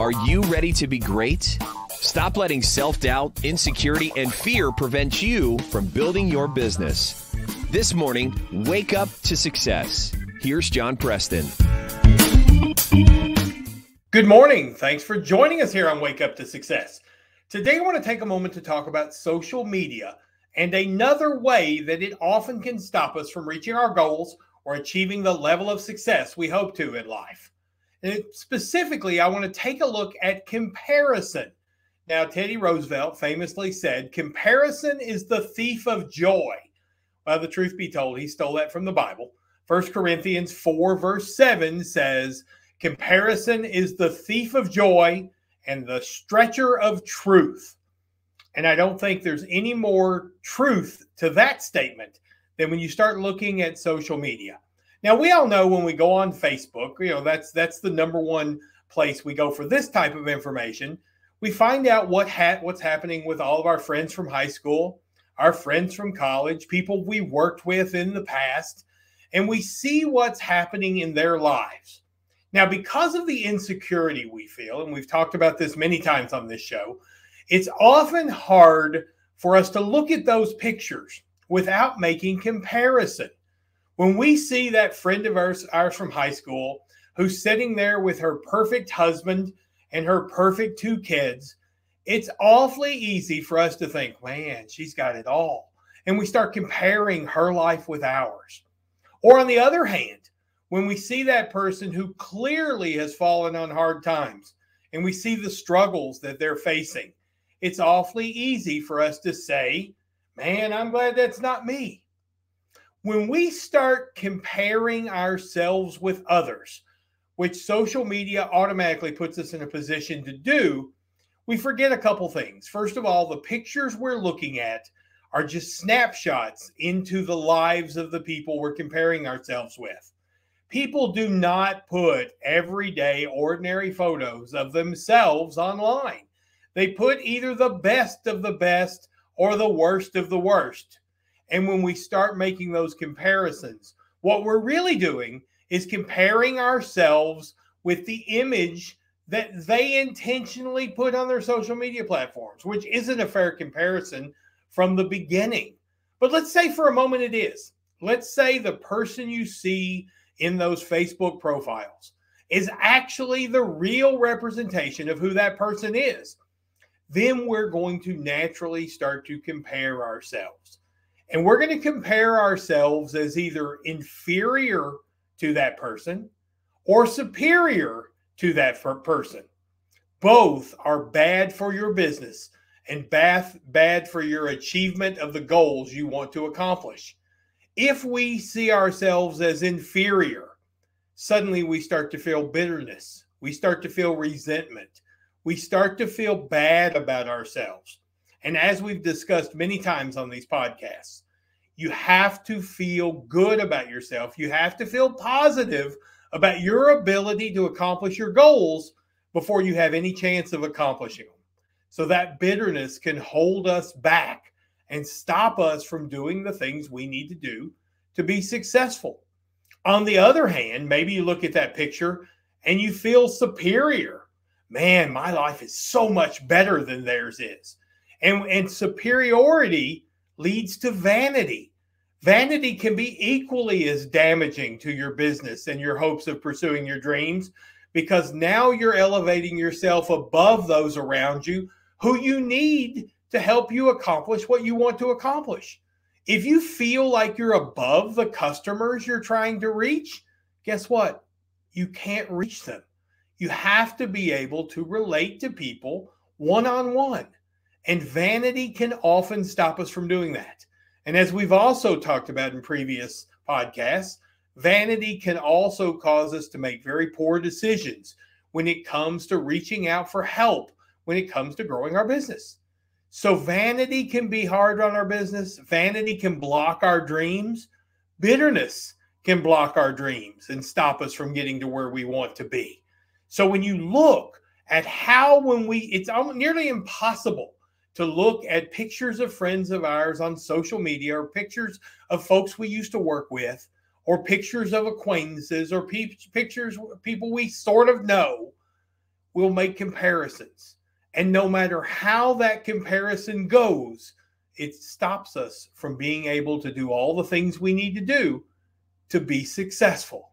Are you ready to be great? Stop letting self doubt, insecurity, and fear prevent you from building your business. This morning, wake up to success. Here's John Preston. Good morning. Thanks for joining us here on Wake Up to Success. Today, I want to take a moment to talk about social media and another way that it often can stop us from reaching our goals or achieving the level of success we hope to in life. And specifically, I want to take a look at comparison. Now, Teddy Roosevelt famously said, Comparison is the thief of joy. Well, the truth be told, he stole that from the Bible. 1 Corinthians 4, verse 7 says, Comparison is the thief of joy and the stretcher of truth. And I don't think there's any more truth to that statement than when you start looking at social media. Now we all know when we go on Facebook, you know, that's that's the number one place we go for this type of information. We find out what hat what's happening with all of our friends from high school, our friends from college, people we worked with in the past, and we see what's happening in their lives. Now, because of the insecurity we feel, and we've talked about this many times on this show, it's often hard for us to look at those pictures without making comparison. When we see that friend of ours, ours from high school who's sitting there with her perfect husband and her perfect two kids, it's awfully easy for us to think, man, she's got it all. And we start comparing her life with ours. Or on the other hand, when we see that person who clearly has fallen on hard times and we see the struggles that they're facing, it's awfully easy for us to say, man, I'm glad that's not me when we start comparing ourselves with others, which social media automatically puts us in a position to do, we forget a couple things. First of all, the pictures we're looking at are just snapshots into the lives of the people we're comparing ourselves with. People do not put everyday, ordinary photos of themselves online. They put either the best of the best or the worst of the worst. And when we start making those comparisons, what we're really doing is comparing ourselves with the image that they intentionally put on their social media platforms, which isn't a fair comparison from the beginning. But let's say for a moment it is. Let's say the person you see in those Facebook profiles is actually the real representation of who that person is. Then we're going to naturally start to compare ourselves. And we're going to compare ourselves as either inferior to that person or superior to that person. Both are bad for your business and bad, bad for your achievement of the goals you want to accomplish. If we see ourselves as inferior, suddenly we start to feel bitterness. We start to feel resentment. We start to feel bad about ourselves. And as we've discussed many times on these podcasts, you have to feel good about yourself. You have to feel positive about your ability to accomplish your goals before you have any chance of accomplishing them. So that bitterness can hold us back and stop us from doing the things we need to do to be successful. On the other hand, maybe you look at that picture and you feel superior. Man, my life is so much better than theirs is. And, and superiority leads to vanity. Vanity can be equally as damaging to your business and your hopes of pursuing your dreams because now you're elevating yourself above those around you who you need to help you accomplish what you want to accomplish. If you feel like you're above the customers you're trying to reach, guess what? You can't reach them. You have to be able to relate to people one on one. And vanity can often stop us from doing that. And as we've also talked about in previous podcasts, vanity can also cause us to make very poor decisions when it comes to reaching out for help, when it comes to growing our business. So, vanity can be hard on our business. Vanity can block our dreams. Bitterness can block our dreams and stop us from getting to where we want to be. So, when you look at how, when we, it's nearly impossible to look at pictures of friends of ours on social media or pictures of folks we used to work with or pictures of acquaintances or pe- pictures people we sort of know we'll make comparisons and no matter how that comparison goes it stops us from being able to do all the things we need to do to be successful